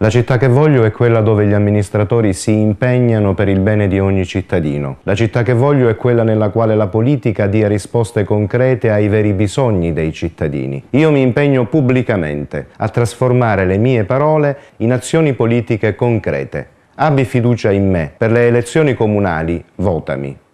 La città che voglio è quella dove gli amministratori si impegnano per il bene di ogni cittadino. La città che voglio è quella nella quale la politica dia risposte concrete ai veri bisogni dei cittadini. Io mi impegno pubblicamente a trasformare le mie parole in azioni politiche concrete. Abbi fiducia in me. Per le elezioni comunali, votami.